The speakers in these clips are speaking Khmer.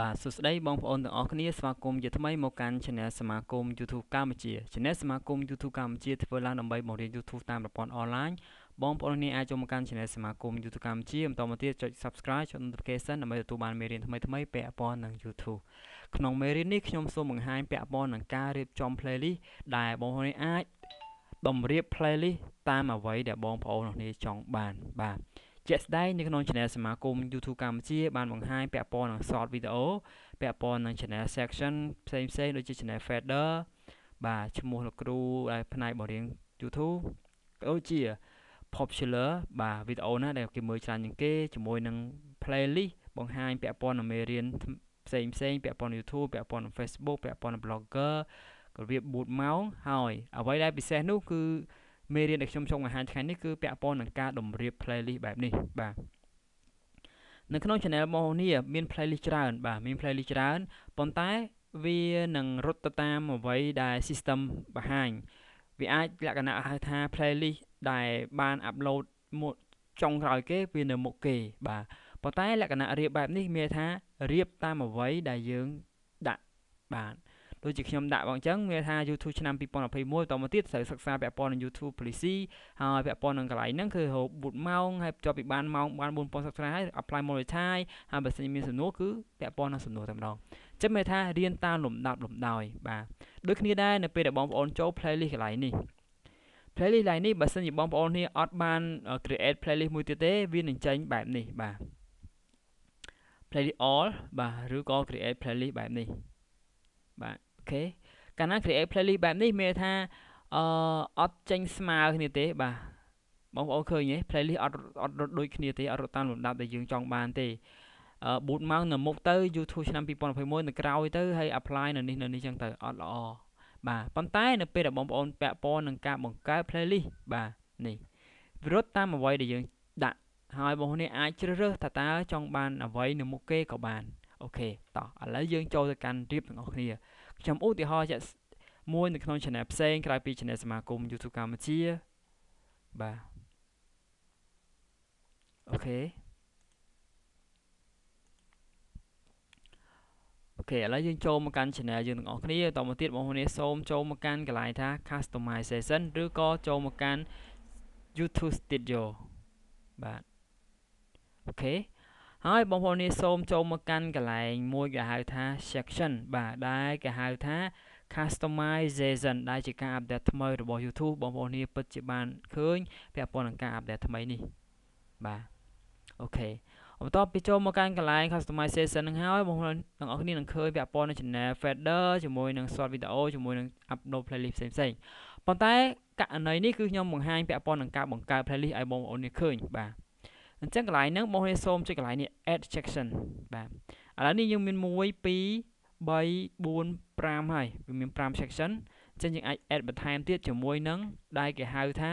បាទសួស្តីបងប្អូនទាំងអស់គ្នាស្វាគមន៍ជាថ្មីមកកាន់ Channel សមាគម YouTube កម្ពុជា Channel សមាគម YouTube កម្ពុជាធ្វើឡើងដើម្បីបង្រៀន YouTube តាមប្រព័ន្ធអនឡាញបងប្អូននេះអាចចូលមកកាន់ Channel សមាគម YouTube កម្ពុជាបន្តមកទៀតចុច Subscribe ចុច Notification ដើម្បីទទួលបានមេរៀនថ្មីៗពាក់ព័ន្ធនឹង YouTube ក្នុងមេរៀននេះខ្ញុំសូមបង្ហាញពាក់ព័ន្ធនឹងការរៀបចំ playlist ដែលបងប្អូននេះអាចតម្រៀប playlist តាមអ្វីដែលបងប្អូននេះចង់បានបាទជាក់ស្ដែងនៅក្នុង channel សមាគម YouTube កម្ពុជាបានបង្ហាញពាក់ព័ន្ធនឹង short video ពាក់ព័ន្ធនឹង channel section ផ្សេងៗដូចជា channel fader បាទឈ្មោះលោកគ្រូដែលផ្នែកបរិញ្ញា YouTube ដូចជា popular បាទវីដេអូណាដែលគេមើលច្រើនជាងគេជាមួយនឹង playlist បង្ហាញពាក់ព័ន្ធនឹងមេរៀនផ្សេងផ្សេងពាក់ព័ន្ធ YouTube ពាក់ព័ន្ធនឹង Facebook ពាក់ព័ន្ធនឹង blogger របៀប4ម៉ោងហើយ អ្វីដែលពិសេសនោះគឺមេរៀនដែលខ្ញុំចង់បង្ហាញថ្ងៃនេះគឺ ពាក់ព័ន្ធនឹងការតម្រៀប playlist បែបនេះបាទនៅក្នុង channel មកនេះមាន playlist ច្រើន បាទមាន playlist ច្រើនប៉ុន្តែវានឹងរត់ទៅតាមអ្វីដែល system បង្ហាញវាអាចលក្ខណៈហៅថា playlist ដែលបាន upload មកចុងក្រោយគេ វានៅមុខគេ បាទប៉ុន្តែលក្ខណៈរៀបបែបនេះ មានថារៀបតាមអ្វីដែលយើងដាក់បាទដូចជាខ្ញុំដាក់បងអញ្ចឹងវាថា YouTube ឆ្នាំ2021តមកទៀតត្រូវសិក្សាពាក់ព័ន្ធនឹង YouTube policy ហើយពាក់ព័ន្ធនឹងកន្លែងហ្នឹងគឺរបួតម៉ោងហើយជាប់ពីបានម៉ោងបាន4000សិក្សាហើយ apply monetize ហើយបើសិនមានសំណួរគឺពាក់ព័ន្ធនឹងសំណួរតែម្ដងចឹងមានថារៀនតាមលំដាប់លំដោយបាទដូចគ្នាដែរនៅពេលដែលបងប្អូនចូល playlist កន្លែងនេះ playlist ឡើងនេះបើសិនជាបងប្អូននេះអត់បាន create playlist មួយទៀតទេវានឹងចេញបែបនេះបាទ playlist all បាទឬក៏ create playlist បែបនេះបាទខេកាលណា create playlist បែបនេះមានថាអឺអត់ចេញស្មើគ្នាទេបាទបងប្អូនឃើញទេ playlist អត់អត់រត់ដូចគ្នាទេអត់រត់តាមលំដាប់ដែលយើងចង់បានទេអឺ boot មកនៅមុខទៅ YouTube ឆ្នាំ2021នៅក្រោយទៅហើយ apply នៅនេះនៅនេះចឹងទៅអត់ល្អបាទប៉ុន្តែ នៅពេលដែលបងប្អូនពាក់ព័ន្ធនឹងការបង្កើត playlist បាទនេះវិរុទ្ធតាមអ្វីដែលយើង ដាក់ហើយ បងប្អូននេះអាចជ្រើសរើសថាតើចង់បានអ្វីនៅមុខគេក៏បានអូខេតោះឥឡូវយើងចូលទៅកាន់រៀបទាំងអស់គ្នាខ្ញុំឧទាហរណ៍ជាក់មួយនៅក្នុង channel ផ្សេងក្រៅពី channel សមាគម YouTube កម្ពុជាបាទអូខេអូខេឥឡូវយើងចូលមកកាន់ channel យើងទាំងអស់គ្នាតមកទៀតបងប្អូននេះសូមចូលមកកាន់កន្លែងថា customization ឬក៏ចូលមកកាន់ YouTube Studio បាទអូខេហើយបងប្អូននេះសូមចូលមកកាន់កន្លែងមួយគេហៅថា section បាទដែលគេហៅថា customization ដែលជាការ update ថ្មីរបស់ YouTube បងប្អូននេះពិតជាបានឃើញពាក់ព័ន្ធនឹងការ update ថ្មីនេះបាទអូខេបន្ទាប់ពីចូលមកកាន់កន្លែង customization ហ្នឹងហើយបងប្អូនទាំងអស់គ្នានឹងឃើញពាក់ព័ន្ធនឹង channel fader ជាមួយនឹង short video ជាមួយនឹង upload playlist ផ្សេងៗប៉ុន្តែករណីនេះគឺខ្ញុំបង្ហាញពាក់ព័ន្ធនឹងការបង្កើត playlist ឲ្យបងប្អូននេះឃើញបាទអញ្ចឹងកន្លែងហ្នឹងបងប្អូនសូមចុចកន្លែងនេះ add section បាទឥឡូវនេះយើងមាន1 2 3 4 5ហើយវាមាន5 section អញ្ចឹងយើងអាច add បន្ថែមទៀតជាមួយនឹងដែលគេហៅថា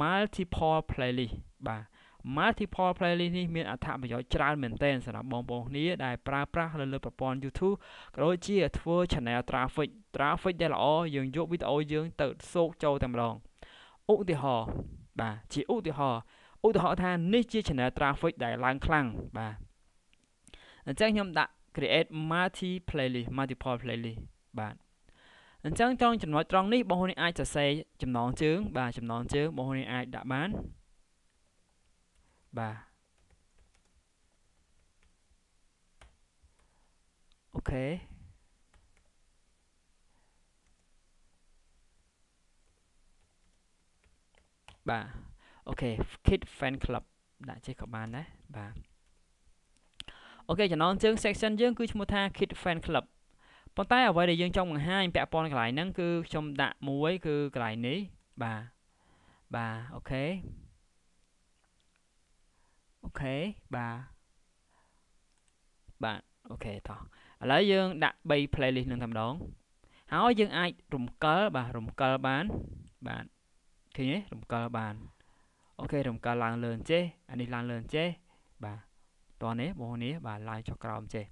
multiple playlist បាទ multiple playlist នេះមានអត្ថប្រយោជន៍ច្រើនមែនទែនសម្រាប់បងប្អូនគ្នា ដែលប្រើប្រាស់លើប្រព័ន្ធ YouTube ក៏ដូចជាធ្វើ channel traffic traffic ដែលល្អយើងយកវីដេអូយើងទៅសូកចូលតែម្ដងឧទាហរណ៍បាទជាឧទាហរណ៍ឧទាហរណ៍ថានេះជា channel traffic ដែលឡើងខ្លាំងបាទអញ្ចឹងខ្ញុំដាក់ create multi playlist multiple playlist បាទអញ្ចឹងត្រង់ចំណុចត្រង់នេះបងប្អូនអាចសរសេរចំណងជើង បាទចំណងជើងបងប្អូនអាចដាក់បានបាទអូខេបាទអូខេ Kid Fan Club ដាក់ចេះក៏បានដែរបាទអូខេចំណងជើង section យើង គឺឈ្មោះថា Kid Fan Club ប៉ុន្តែ អ្វីដែលយើងចង់បង្ហាញពាក់ព័ន្ធកន្លែងហ្នឹងគឺខ្ញុំដាក់មួយគឺកន្លែងនេះបាទបាទអូខេអូខេបាទបាទអូខេតោះឥឡូវយើង ដាក់3 playlist នឹងតែម្ដងហើយយើងអាចរំកិលបាទរំកិលបានបាទឃើញទេរំកិលបានអូខេរំកាឡើងលើចេះអានេះឡើងលើចេះបាទតោះនេះបងនេះបាទឡើងចុះក្រោមចេះ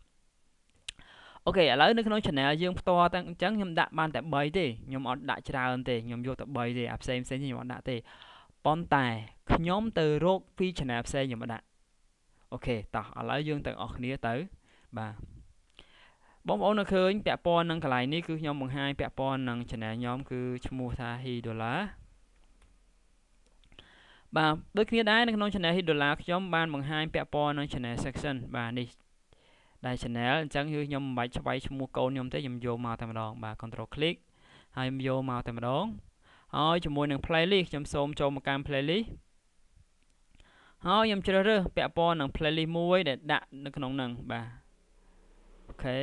អូខេឥឡូវនៅក្នុង channel យើងផ្ទាល់ទាំងអញ្ចឹងខ្ញុំដាក់បានតែ3ទេខ្ញុំអត់ដាក់ច្រើនទេខ្ញុំយកតែ3ទេអាផ្សេងផ្សេងខ្ញុំអត់ដាក់ទេប៉ុន្តែខ្ញុំទៅរក ពី channel ផ្សេងខ្ញុំដាក់អូខេតោះឥឡូវយើងទាំងអស់គ្នាទៅបាទបងប្អូននៅឃើញពាក់ព័ន្ធនឹងកន្លែងនេះគឺខ្ញុំបង្ហាញពាក់ព័ន្ធនឹង channel ខ្ញុំគឺឈ្មោះថា Hi Dollar បាទដូចគ្នាដែរនៅក្នុង channel hit dollar ខ្ញុំបានបង្ហាញពាក់ព័ន្ធនៅ channel section បាទនេះដែល channel អញ្ចឹងគឺខ្ញុំមិនបាច់ឆ្វៃឈ្មោះកូនខ្ញុំទេខ្ញុំយកមកតែម្ដងបាទ control click ហើយយកមកតែម្ដងហើយជាមួយនឹង playlist ខ្ញុំសូមចូលមកកាន់ playlist ហើយខ្ញុំជ្រើសរើសពាក់ព័ន្ធនឹង playlist មួយ ដែល ដាក់នៅក្នុងនឹងបាទអូខេឧ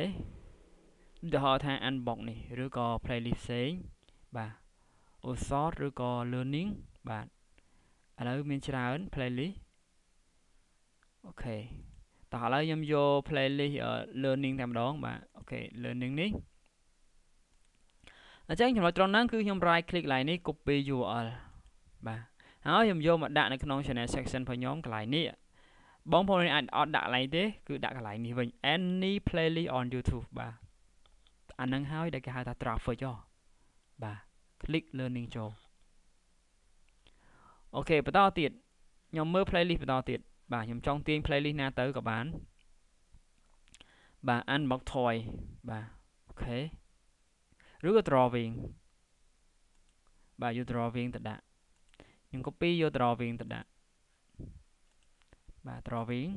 ទាហរណ៍ថា unbox នេះឬក៏ playlist ផ្សេងបាទ o sort ឬក៏ learning បាទឥឡូវមានច្រើន playlist អូខេតោះឥឡូវខ្ញុំយក playlist learning តែម្ដង បាទអូខេ learning នេះអញ្ចឹងចំណុចត្រង់ហ្នឹងគឺខ្ញុំ right click កន្លែងនេះ copy URL បាទហើយខ្ញុំយកមកដាក់នៅក្នុង channel section របស់ខ្ញុំកន្លែងនេះបងប្អូនអាចអត់ដាក់កន្លែងទេគឺដាក់កន្លែងនេះវិញ any playlist on YouTube បាទអាហ្នឹងហើយ ដែលគេហៅថា traffic ហ៎បាទ click learning ចូលអូខេបន្តទៀតខ្ញុំមើល playlist បន្តទៀតបាទខ្ញុំចង់ទាញ playlist ណាទៅក៏បានបាទ unbox toy បាទអូខេឬក៏ drawing បាទយក drawing ទៅដាក់ខ្ញុំ copy យក drawing ទៅដាក់បាទ drawing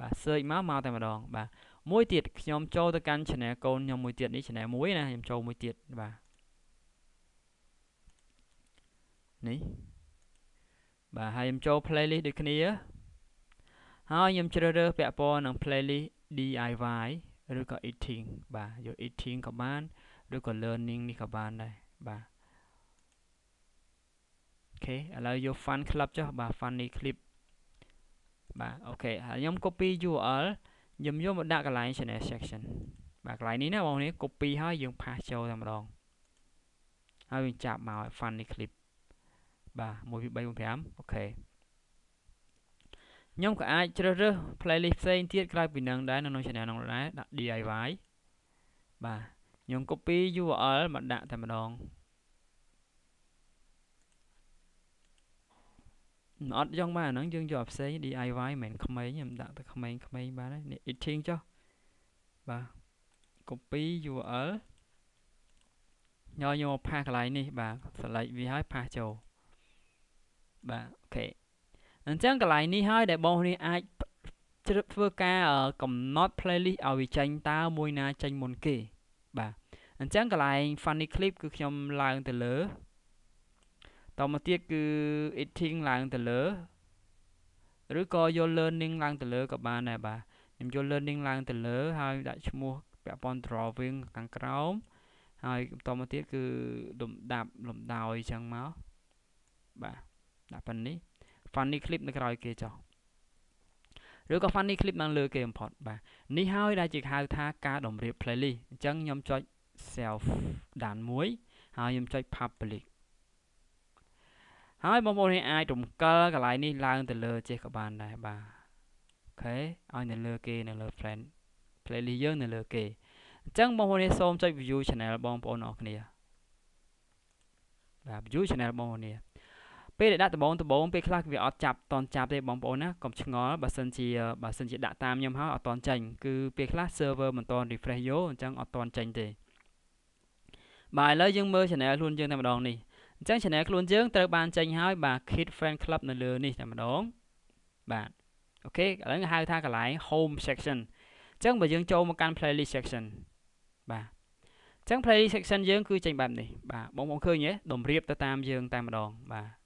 បាទ search មកមកតែម្ដងបាទមួយទៀតខ្ញុំចូលទៅកាន់ channel កូនខ្ញុំមួយទៀតនេះ channel មួយណាខ្ញុំចូលមួយទៀតបាទនេះបាទហើយខ្ញុំចូល playlist ដូចគ្នាហើយខ្ញុំជ្រើសរើសពាក់ព័ន្ធនឹង playlist DIY ឬក៏ eating បាទយក eating ក៏បានឬក៏ learning នេះក៏បានដែរបាទអូខេឥឡូវយក fun club ចុះបាទ funny clip បាទអូខេហើយខ្ញុំ copy URL ខ្ញុំយកមកដាក់កន្លែង channel section បាទកន្លែងនេះណាបងប្អូន copy ហើយយើង pass ចូលតែម្ដងហើយយើងចាប់មក funny clip បាទ1 2 3 4 5អូខេខ្ញុំក៏អាចជ្រើសរើស playlist ផ្សេងទៀតក្រៅពីនឹងដែរនៅក្នុង channel នោះដែរដាក់ DIY បាទខ្ញុំ copy URL មកដាក់តែម្ដងអត់យ៉ាងម៉េចអាហ្នឹងយើងយកផ្សេង DIY មិនមែនក្មេងខ្ញុំដាក់តែក្មេងក្មេងបានហើយនេះ editing ចុះបាទ copy URL ញយញោផាសកន្លែងនេះបាទ select វាហើយផាសចូលបាទអូខេអញ្ចឹងកន្លែងនេះហើយដែលបងនេះអាចជ្រើសធ្វើការកំណត់ playlist ឲ្យវាចេញតើមួយណាចេញមុនគេ បាទអញ្ចឹងកន្លែង funny clip គឺខ្ញុំឡើងទៅលើតមកទៀតគឺ editing ឡើងទៅលើឬក៏យក learning ឡើងទៅលើក៏បានដែរបាទខ្ញុំយក learning ឡើងទៅលើ ហើយដាក់ឈ្មោះពាក់ព័ន្ធ drawing ខាងក្រោមហើយបន្តមកទៀតគឺលំដាប់លំដោយអញ្ចឹងមកបាទដាក់ប៉ុណ្នេះ funny clip នៅក្រោយគេចោះឬក៏ funny clip នៅលើគេបំផុតបាទនេះហើយដែលជាហៅថាការតម្រៀប playlist អញ្ចឹងខ្ញុំចុច self ដានមួយ ហើយខ្ញុំចុច public ហើយបងប្អូនអាចរំកិលកន្លែងនេះឡើងទៅលើចេះក៏បានដែរបាទអូខេឲ្យនៅលើគេនៅលើ friend playlist យើង នៅលើគេអញ្ចឹងបងប្អូនសូមចុច view channel បងប្អូនអរគ្នាបាទ view channel បងប្អូនពេលដែលដាក់ដំបងដំបងពេលខ្លះវាអត់ចាប់តន់ចាប់ទេបងប្អូនណាកុំឆ្ងល់បើសិនជាបើសិនជាដាក់តាមខ្ញុំហើយអត់តន់ចេញគឺពេលខ្លះ server មិនតន់ refresh យោអញ្ចឹងអត់តន់ចេញទេបាទឥឡូវយើងមើល channel ខ្លួនយើងតែម្ដងនេះអញ្ចឹង channel ខ្លួនយើងត្រូវបានចេញហើយ បាទ Kid Fan Club នៅលើនេះតែម្ដងបាទអូខេឥឡូវគេហៅថាកន្លែង home section អញ្ចឹងបើយើងចូលមកកាន់ playlist section បាទអញ្ចឹង playlist section យើងគឺចេញបែបនេះបាទបងប្អូនឃើញទេតម្រៀបទៅតាមយើងតែម្ដងបាទ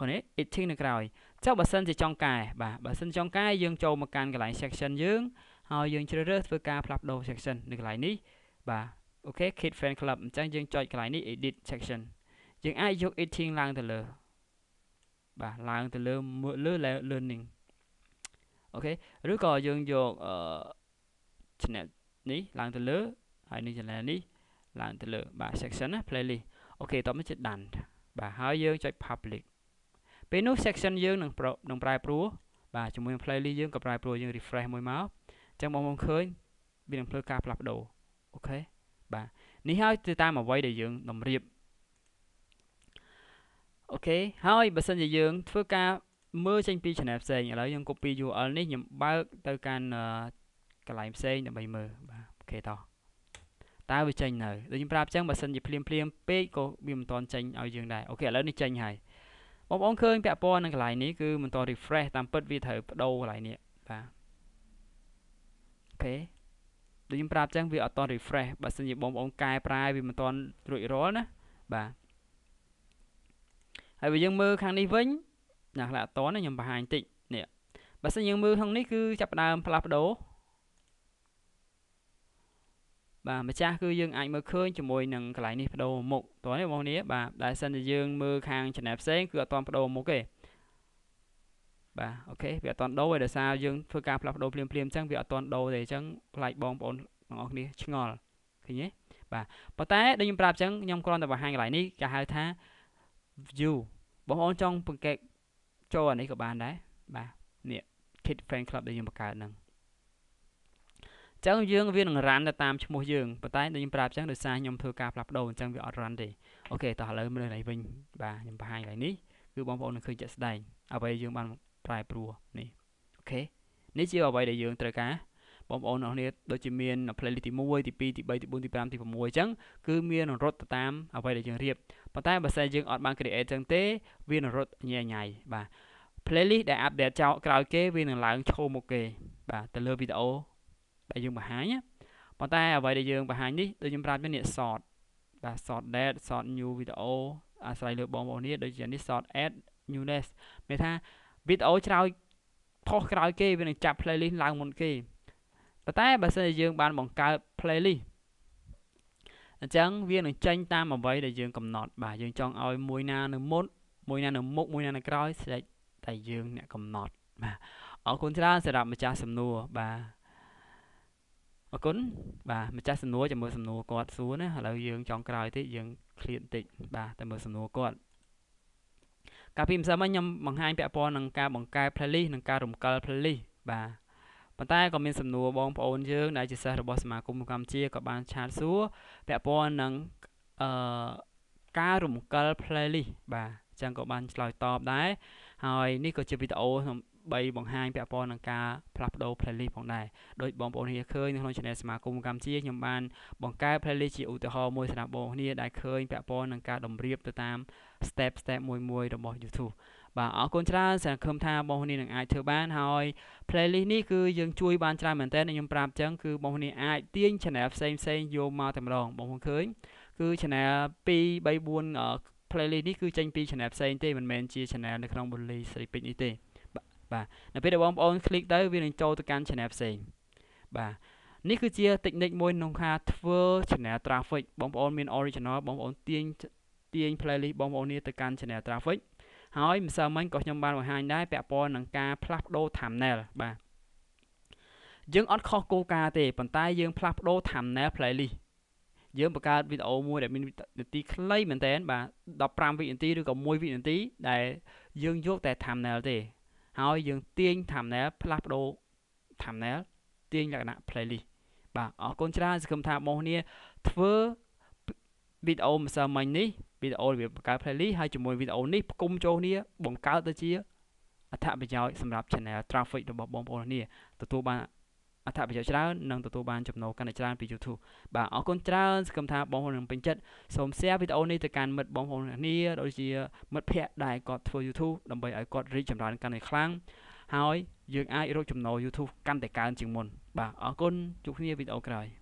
ឃើញទេ editing នៅក្រោយចុះបើសិនជាចង់កែបាទបើសិនចង់កែយើងចូលមកកាន់កន្លែង section យើងហើយយើងជ្រើសរើសធ្វើការផ្លាស់ប្ដូរ section នៅកន្លែងនេះបាទអូខេ Kid Fan Club អញ្ចឹងយើងចុចកន្លែងនេះ edit section យើងអាចយក editing ឡើងទៅលើបាទឡើងទៅលើលើ learning អូខេឬក៏យើងយកអឺ channel នេះឡើងទៅលើហើយនេះ channel នេះឡើងទៅលើបាទ section ណា playlist អូខេតោះមកជិត done បាទហើយយើងចុច public ពេលនោះ section យើងនឹងនឹងប្រែប្រួលបាទជាមួយនឹង playlist យើងក៏ប្រែប្រួលយើង refresh មួយមកអញ្ចឹងបងប្អូនឃើញវានឹងធ្វើការផ្លាស់ប្ដូរអូខេបាទនេះហើយគឺតាមអ្វីដែលយើងតម្រៀបអូខេហើយបើសិនជាយើង ធ្វើការមើលចេញ ពី channel ផ្សេងឥឡូវយើង copy URL នេះខ្ញុំបើកទៅកាន់កន្លែងផ្សេងដើម្បីមើលបាទអូខេតោះតើវាចេញនៅដូចខ្ញុំប្រាប់អញ្ចឹងបើសិនជាភ្លាមភ្លាមពេកក៏វាមិនទាន់ចេញឲ្យយើងដែរអូខេឥឡូវនេះចេញហើយបងប្អូនឃើញពាក់ព័ន្ធនឹងកន្លែងនេះគឺមិនត refresh តាមពិតវាត្រូវបដូរកន្លែងនេះបាទអូខេដូចខ្ញុំប្រាប់ចឹងវាអត់ត refresh បើសិនជាបងប្អូនកែប្រែវាមិនតរួចរាល់ណាបាទហើយបើយើងមើលខាងនេះវិញណាខ្លះអត់តណាខ្ញុំបង្ហាញតិចនេះបើសិនយើងមើលខាងនេះគឺចាប់ដើមផ្លាស់ប្ដូរបាទម្ចាស់គឺយើងអាចមើលឃើញជាមួយនឹងកន្លែងនេះបដូរមុខតោះនេះបងប្អូននេះបាទដែលសិនជាយើងមើលខាង channel ផ្សេងគឺអត់ទាន់បដូរមុខទេបាទអូខេវាអត់ទាន់ដូរទេដោយសារយើងធ្វើការផ្លាស់ប្ដូរភ្លាមភ្លាមអញ្ចឹងវាអត់ទាន់ដូរទេអញ្ចឹងផ្លាច់បងប្អូនបងប្អូនគ្នាឆ្ងល់ឃើញទេបាទប៉ុន្តែដូចខ្ញុំប្រាប់អញ្ចឹងខ្ញុំគ្រាន់តែបង្ហាញកន្លែងនេះគេហៅថា view បងប្អូនចង់បង្កេកចូលអានេះក៏បានដែរបាទនេះ Kid Fan Club ដែលខ្ញុំបង្កើតហ្នឹងចឹងយើងវានឹងរ៉ាន់ទៅតាមឈ្មោះយើងប៉ុន្តែដូចខ្ញុំប្រាប់ចឹងដោយសារខ្ញុំធ្វើការផ្លាស់ប្ដូរអញ្ចឹងវាអត់រ៉ាន់ទេអូខេតោះឥឡូវមើលនេះវិញបាទខ្ញុំបង្ហាញនេះគឺបងប្អូននឹងឃើញជាក់ស្ដែងអ្វីយើងបានប្រែប្រួលនេះអូខេនេះជាអ្វីដែលយើងត្រូវការបងប្អូនអរគ្នាដូចជាមាន playlist ទី1ទី2ទី3ទី4ទី5ទី6អញ្ចឹងគឺមានរត់ទៅតាមអ្វីដែលយើងរៀបប៉ុន្តែបើសិនយើងអត់បាន create អញ្ចឹងទេវានឹងរត់ញ៉ៃញ៉ៃបាទ playlist ដែល update ចោលក្រោយគេវានឹងឡើងឈោមុខគេ បាទទៅលើវីដេអូដែលយើងបង្ហាញណាប៉ុន្តែ អ្វីដែលយើងបង្ហាញនេះដូចខ្ញុំប្រាប់មាននេះ short បាទ short date short new video អាស្រ័យលើបងប្អូននេះដូចជានេះ short ad newness មានថាវីដេអូច្រើយផុសក្រោយគេវានឹងចាប់ playlist ឡើងមុនគេប៉ុន្តែបើសិនជាយើងបានបង្កើត playlist អញ្ចឹងវានឹងចេញតាមអ្វីដែលយើងកំណត់បាទយើងចង់ឲ្យមួយណានៅមុនមួយណានៅមុខមួយណានៅក្រោយស្រេចតែយើងអ្នកកំណត់បាទអរគុណច្រើនសម្រាប់ម្ចាស់សំណួរបាទអរគុណបាទម្ចាស់សំណួរចាំមើលសំណួរគាត់សួរណាឥឡូវយើងចង់ក្រោយតិចយើងឃ្លៀនតិចបាទតែមើលសំណួរគាត់កាលពីម្សិលមិញខ្ញុំបង្ហាញពាក់ព័ន្ធនឹងការបង្កើត playlist និងការរំកិល playlist បាទប៉ុន្តែក៏មានសំណួរបងប្អូនយើងដែលជាសិស្សរបស់សមាគមកម្ពុជាក៏បានឆាតសួរពាក់ព័ន្ធនឹងអឺការរំកិល playlist បាទអញ្ចឹងក៏បានឆ្លើយតបដែរហើយ នេះក៏ជាវីដេអូខ្ញុំ3បង្ហាញពាក់ព័ន្ធនឹងការផ្លាស់ប្ដូរ playlist ផងដែរដោយបងប្អូនគ្នាឃើញនៅក្នុង channel សមាគមកម្ពុជាខ្ញុំបានបង្កើត playlist ជាឧទាហរណ៍មួយសម្រាប់បងប្អូនគ្នាដែលឃើញពាក់ព័ន្ធនឹងការតម្រៀបទៅតាម step step មួយមួយរបស់ YouTube បាទអរគុណច្រើនសង្ឃឹមថាបងប្អូននឹងអាចធ្វើបានហើយ playlist នេះគឺយើងជួយបានច្រើនមែនទែនខ្ញុំប្រាប់ចឹងគឺបងប្អូនអាចទាញ channel ផ្សេងផ្សេងយកមកតែម្ដងបងប្អូនឃើញគឺ channel 2 3 4 playlist នេះគឺចេញពី channel ផ្សេងទេមិនមែនជា channel នៅក្នុង Bully ស្រីពេជ្រនេះទេបាទនៅពេលដែលបងប្អូន click ទៅវានឹងចូលទៅកាន់ channel ផ្សេងបាទនេះគឺជា technique មួយក្នុងការធ្វើ channel traffic បងប្អូនមាន original បងប្អូនទាញទាញ playlist បងប្អូននេះទៅកាន់ channel traffic ហើយម្សិលមិញក៏ខ្ញុំបានបង្ហាញដែរពាក់ព័ន្ធនឹងការផ្លាស់ប្ដូរ thumbnail បាទយើងអត់ខុសគោលការណ៍ទេប៉ុន្តែ យើងផ្លាស់ប្ដូរ thumbnail playlist យើងបង្កើតវីដេអូមួយដែលមាននាទីខ្លីមែនតើបាទ15វិនាទីឬក៏1វិនាទី ដែលយើងយកតែ thumbnail ទេហើយយើងទាញ thumbnail ផ្លាស់ប្ដូរ thumbnail ទាញលក្ខណៈ playlist បាទអរគុណច្រើនសង្ឃឹមថាបងប្អូនធ្វើវីដេអូម្សិលមិញនេះវីដេអូរបៀបបង្កើត playlist ហើយជាមួយវីដេអូនេះផ្គុំចូលគ្នាបង្កើតទៅជាអត្ថប្រយោជន៍សម្រាប់ channel traffic របស់បងប្អូននេះទទួលបានអត្ថប្រយោជន៍ច្រើននិងទទួលបានចំណូលកាន់តែច្រើនពី YouTube បាទអរគុណច្រើនសង្ឃឹមថាបងប្អូននឹងពេញចិត្តសូម share វីដេអូនេះទៅកាន់មិត្តបងប្អូនគ្នាដូចជាមិត្តភ័ក្តិដែលគាត់ធ្វើ YouTube ដើម្បីឲ្យគាត់រីកចម្រើនកាន់តែខ្លាំងហើយយើងអាចរកចំណូល YouTube កាន់តែកើនជាងមុនបាទអរគុណជួបគ្នាវីដេអូក្រោយ